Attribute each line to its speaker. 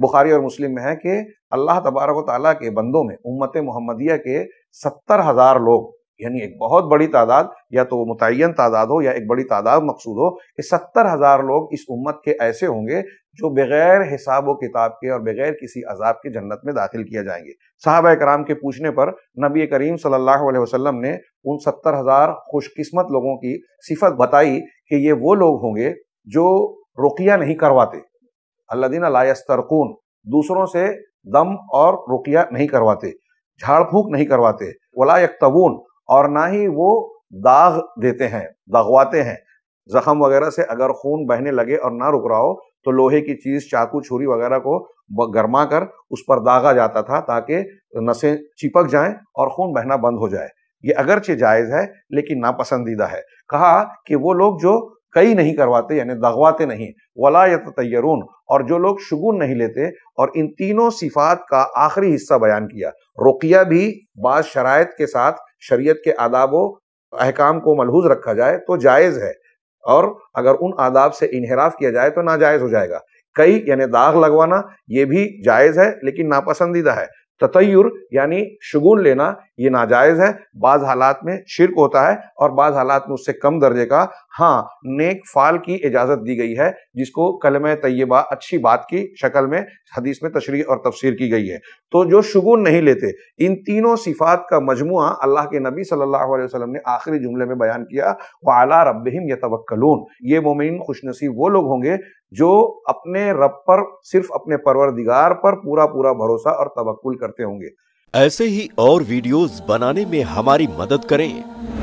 Speaker 1: बुखारी और मुस्लिम में है कि अल्लाह तबारक ताली के बंदों में उम्मत मोहम्मदिया के सत्तर हज़ार लोग यानी एक बहुत बड़ी तादाद या तो मुतन तादाद हो या एक बड़ी तादाद मकसूद हो कि सत्तर हज़ार लोग इस उम्मत के ऐसे होंगे जो बगैर हिसाब व किताब के और बगैर किसी अजाब के जन्नत में दाखिल किया जाएंगे साहब कराम के पूछने पर नबी करीम सल्लल्लाहु अलैहि वसल्लम ने उन सत्तर हज़ार खुशकस्मत लोगों की सिफत बताई कि ये वो लोग होंगे जो रुकिया नहीं करवाते अल्लादीन लायस्तरकून दूसरों से दम और रुकिया नहीं करवाते झाड़ फूक नहीं करवाते वला यकतबून और ना ही वो दाग देते हैं दगवाते हैं जख्म वगैरह से अगर खून बहने लगे और ना रुक रहा हो तो लोहे की चीज़ चाकू छुरी वगैरह को गर्मा कर उस पर दागा जाता था ताकि नसें चिपक जाएं और खून बहना बंद हो जाए ये अगरचे जायज़ है लेकिन नापसंदीदा है कहा कि वो लोग जो कई नहीं करवाते यानी दगवाते नहीं वला तैयरून और जो लोग शगुन नहीं लेते और इन तीनों सिफात का आखिरी हिस्सा बयान किया रुकिया भी बाद शराय के साथ शरीय के आदाबों अहकाम को मलहूज रखा जाए तो जायज़ है और अगर उन आदाब से इनहराफ किया जाए तो नाजायज़ हो जाएगा कई यानी दाग लगवाना ये भी जायज़ है लेकिन नापसंदीदा है ततयुर यानी शगुन लेना ये नाजायज़ है बाज़ हालात में शिरक होता है और बाज़ हालात में उससे कम दर्जे का हाँ नेक फाल की इजाज़त दी गई है जिसको कलम तय्यबा अच्छी बात की शक्ल में हदीस में तशरी और तफसीर की गई है तो जो शगुन नहीं लेते इन तीनों सिफात का मजमु अल्लाह के नबी सल्लल्लाहु वसलम ने आखिरी जुमले में बयान किया वाला रब यतवक्लून ये मोमिन खुशनसीब वो लोग होंगे जो अपने रब पर सिर्फ अपने परवरदिगार पर पूरा पूरा भरोसा और तवक्कुल करते होंगे
Speaker 2: ऐसे ही और वीडियोस बनाने में हमारी मदद करें